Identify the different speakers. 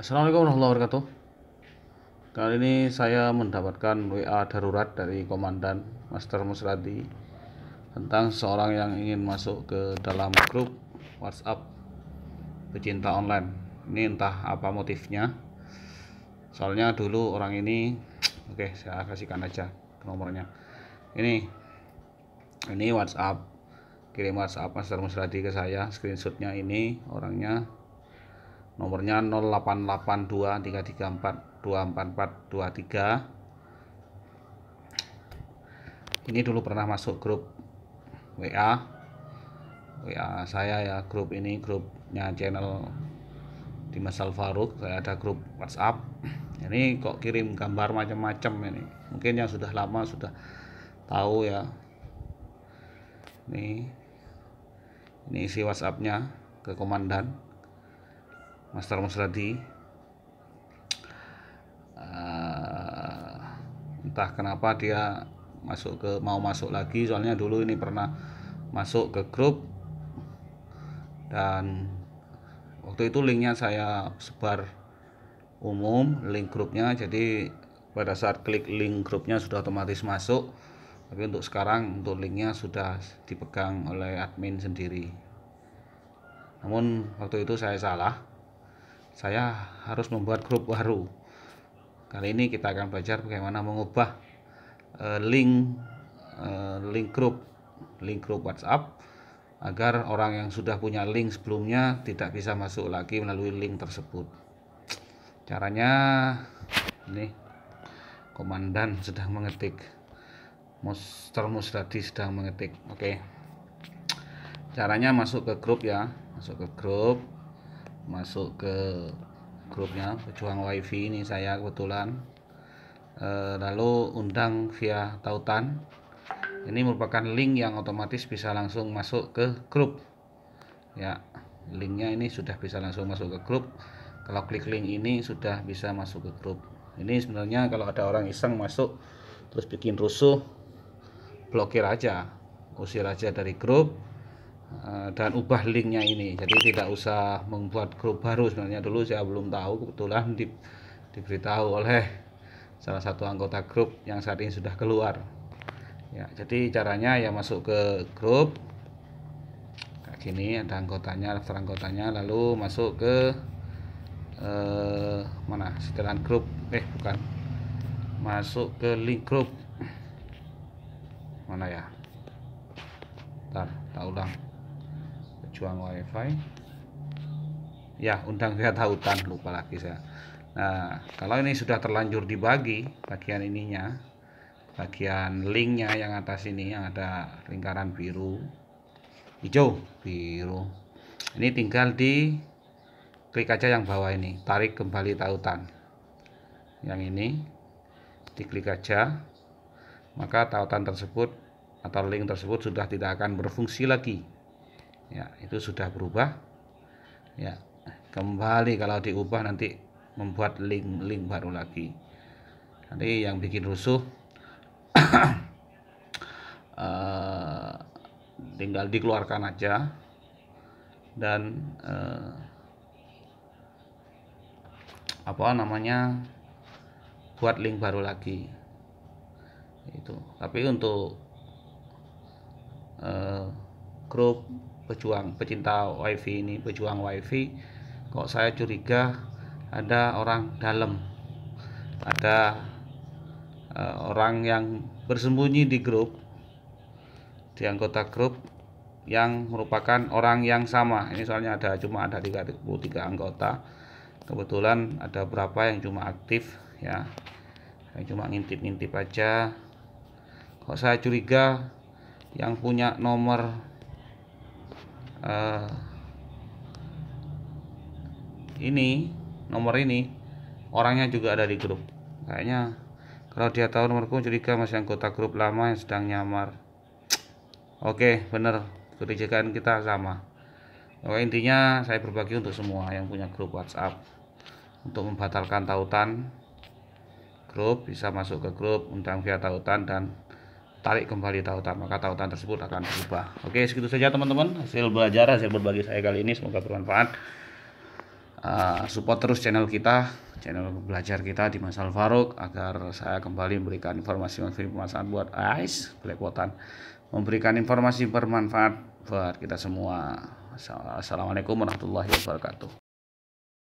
Speaker 1: Assalamualaikum warahmatullahi wabarakatuh. Kali ini saya mendapatkan WA darurat dari Komandan Master Musradi tentang seorang yang ingin masuk ke dalam grup WhatsApp pecinta online. Ini entah apa motifnya. Soalnya dulu orang ini, oke saya kasihkan aja nomornya. Ini, ini WhatsApp kirim WhatsApp Master Musradi ke saya screenshotnya ini orangnya nomornya 088233424423 ini dulu pernah masuk grup WA WA saya ya grup ini grupnya channel Dimas Alfaruk saya ada grup WhatsApp ini kok kirim gambar macam-macam ini mungkin yang sudah lama sudah tahu ya ini ini isi WhatsAppnya ke komandan Master Musradi uh, eh, entah kenapa dia masuk ke mau masuk lagi soalnya dulu ini pernah masuk ke grup dan waktu itu linknya saya sebar umum link grupnya jadi pada saat klik link grupnya sudah otomatis masuk tapi untuk sekarang untuk linknya sudah dipegang oleh admin sendiri namun waktu itu saya salah saya harus membuat grup baru. Kali ini kita akan belajar bagaimana mengubah eh, link eh, link grup link grup WhatsApp agar orang yang sudah punya link sebelumnya tidak bisa masuk lagi melalui link tersebut. Caranya ini komandan sedang mengetik. Monster Musradi sedang mengetik. Oke. Caranya masuk ke grup ya, masuk ke grup masuk ke grupnya pejuang wifi ini saya kebetulan e, lalu undang via tautan ini merupakan link yang otomatis bisa langsung masuk ke grup ya linknya ini sudah bisa langsung masuk ke grup kalau klik link ini sudah bisa masuk ke grup ini sebenarnya kalau ada orang iseng masuk terus bikin rusuh blokir aja usir aja dari grup Eh, dan ubah linknya ini jadi tidak usah membuat grup baru sebenarnya dulu saya belum tahu kebetulan di, diberitahu oleh salah satu anggota grup yang saat ini sudah keluar ya jadi caranya ya masuk ke grup kayak gini ada anggotanya daftar anggotanya lalu masuk ke eh, mana setelan grup eh bukan masuk ke link grup mana ya ntar tak ulang pejuang wifi ya undang kata hutan lupa lagi saya nah kalau ini sudah terlanjur dibagi bagian ininya bagian linknya yang atas ini yang ada lingkaran biru hijau biru ini tinggal di klik aja yang bawah ini tarik kembali tautan yang ini diklik aja maka tautan tersebut atau link tersebut sudah tidak akan berfungsi lagi ya itu sudah berubah ya kembali kalau diubah nanti membuat link-link baru lagi nanti yang bikin rusuh eh, tinggal dikeluarkan aja dan uh, apa namanya buat link baru lagi itu tapi untuk uh, grup pejuang pecinta wifi ini pejuang wifi kok saya curiga ada orang dalam ada uh, orang yang bersembunyi di grup di anggota grup yang merupakan orang yang sama ini soalnya ada cuma ada 33 anggota kebetulan ada berapa yang cuma aktif ya yang cuma ngintip-ngintip aja kok saya curiga yang punya nomor uh, ini nomor ini orangnya juga ada di grup kayaknya kalau dia tahu nomorku curiga masih anggota grup lama yang sedang nyamar oke bener kebijakan kita sama oke intinya saya berbagi untuk semua yang punya grup whatsapp untuk membatalkan tautan grup bisa masuk ke grup undang via tautan dan tarik kembali tautan maka tautan tersebut akan berubah oke segitu saja teman-teman hasil belajar hasil berbagi saya kali ini semoga bermanfaat uh, support terus channel kita channel belajar kita di Mas Alvarok agar saya kembali memberikan informasi bermanfaat buat AIS Blackwotan memberikan informasi bermanfaat buat kita semua Assalamualaikum warahmatullahi wabarakatuh